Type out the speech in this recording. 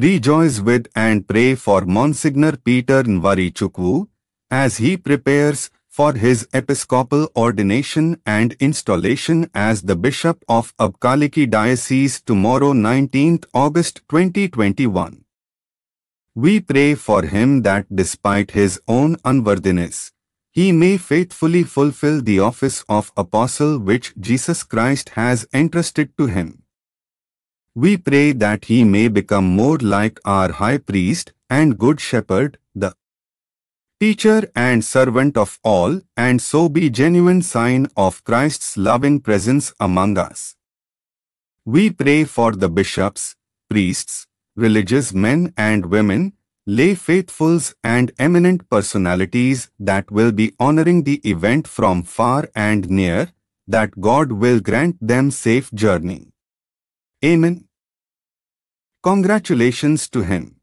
rejoice with and pray for Monsignor Peter Nvarichukwu as he prepares for his episcopal ordination and installation as the Bishop of Abkaliki Diocese tomorrow 19 August 2021. We pray for him that despite his own unworthiness, he may faithfully fulfill the office of apostle which Jesus Christ has entrusted to him. We pray that he may become more like our high priest and good shepherd, the teacher and servant of all, and so be genuine sign of Christ's loving presence among us. We pray for the bishops, priests, religious men and women, lay faithfuls and eminent personalities that will be honoring the event from far and near, that God will grant them safe journey. Amen. Congratulations to him.